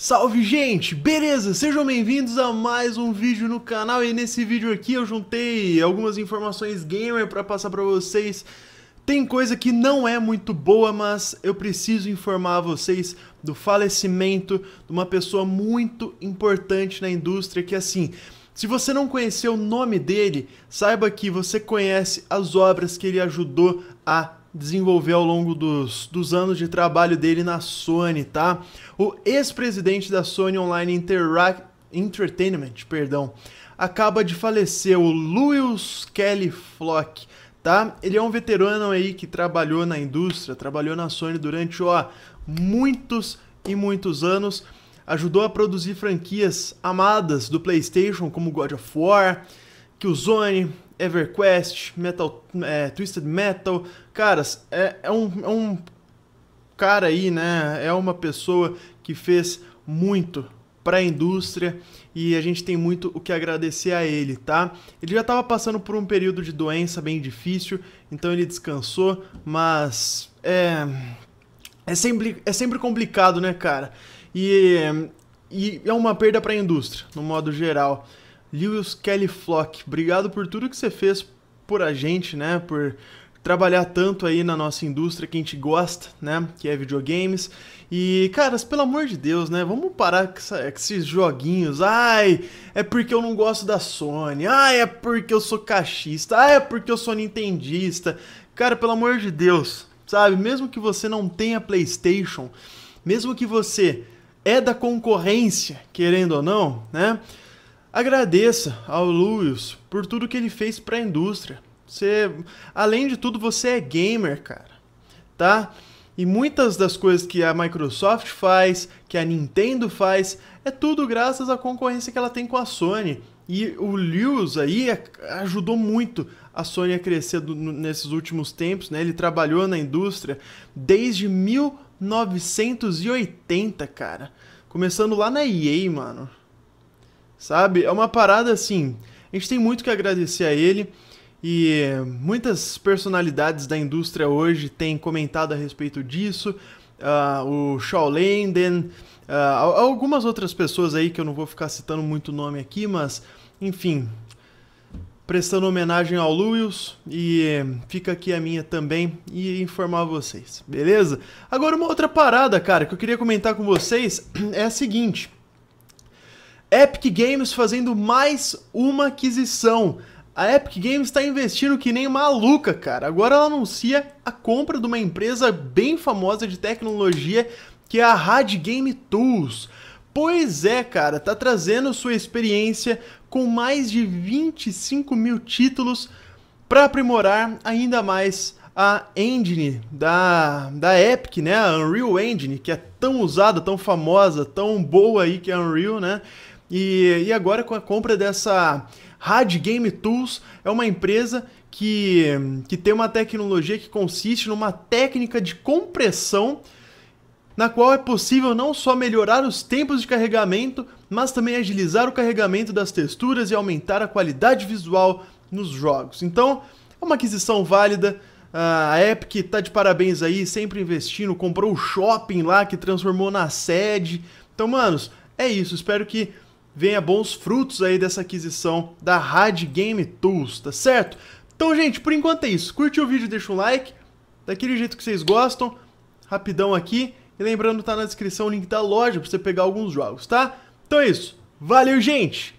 Salve gente, beleza? Sejam bem-vindos a mais um vídeo no canal e nesse vídeo aqui eu juntei algumas informações gamer para passar para vocês. Tem coisa que não é muito boa, mas eu preciso informar a vocês do falecimento de uma pessoa muito importante na indústria que é assim, se você não conheceu o nome dele, saiba que você conhece as obras que ele ajudou a desenvolveu ao longo dos, dos anos de trabalho dele na Sony, tá? O ex-presidente da Sony Online Interac Entertainment, perdão, acaba de falecer, o Lewis Kelly Flock, tá? Ele é um veterano aí que trabalhou na indústria, trabalhou na Sony durante, ó, muitos e muitos anos, ajudou a produzir franquias amadas do PlayStation, como God of War, Killzone, EverQuest, Metal, é, Twisted Metal. Caras, é, é, um, é um cara aí, né? É uma pessoa que fez muito para a indústria e a gente tem muito o que agradecer a ele, tá? Ele já estava passando por um período de doença bem difícil, então ele descansou, mas é é sempre é sempre complicado, né, cara? E e é uma perda para a indústria, no modo geral. Lewis Kelly Flock, obrigado por tudo que você fez por a gente, né? Por trabalhar tanto aí na nossa indústria que a gente gosta, né? Que é videogames. E, caras, pelo amor de Deus, né? Vamos parar com, essa, com, esses joguinhos. Ai, é porque eu não gosto da Sony. Ai, é porque eu sou cachista. Ai, é porque eu sou nintendista. Cara, pelo amor de Deus, sabe? Mesmo que você não tenha PlayStation, mesmo que você é da concorrência, querendo ou não, né? Agradeça ao Lewis por tudo que ele fez para a indústria. Você, além de tudo, você é gamer, cara. Tá? E muitas das coisas que a Microsoft faz, que a Nintendo faz, é tudo graças à concorrência que ela tem com a Sony. E o Lewis aí é, ajudou muito a Sony a crescer nesses últimos tempos, né? Ele trabalhou na indústria desde 1980, cara. Começando lá na EA, mano sabe? É uma parada assim. A gente tem muito que agradecer a ele e muitas personalidades da indústria hoje têm comentado a respeito disso. Uh, o Shaw Landen uh, algumas outras pessoas aí que eu não vou ficar citando muito nome aqui, mas enfim, prestando homenagem ao Lewis e fica aqui a minha também e informar vocês, beleza? Agora uma outra parada, cara, que eu queria comentar com vocês é a seguinte. Epic Games fazendo mais uma aquisição. A Epic Games está investindo que nem maluca, cara. Agora ela anuncia a compra de uma empresa bem famosa de tecnologia que é a Rad Game Tools. Pois é, cara, tá trazendo sua experiência com mais de 25 mil títulos para aprimorar ainda mais a engine da, da Epic, né? A Unreal Engine, que é tão usada, tão famosa, tão boa aí que é a Unreal, né? E, e agora com a compra dessa Rad Game Tools, é uma empresa que, que tem uma tecnologia que consiste numa técnica de compressão na qual é possível não só melhorar os tempos de carregamento, mas também agilizar o carregamento das texturas e aumentar a qualidade visual nos jogos. Então, é uma aquisição válida. A Epic tá de parabéns aí, sempre investindo, comprou o shopping lá que transformou na sede. Então, manos, é isso. Espero que venha bons frutos aí dessa aquisição da Rad Game Tools, tá certo? Então, gente, por enquanto é isso. Curtiu o vídeo, deixa um like, daquele jeito que vocês gostam, rapidão aqui. E lembrando, tá na descrição o link da loja pra você pegar alguns jogos, tá? Então é isso. Valeu, gente!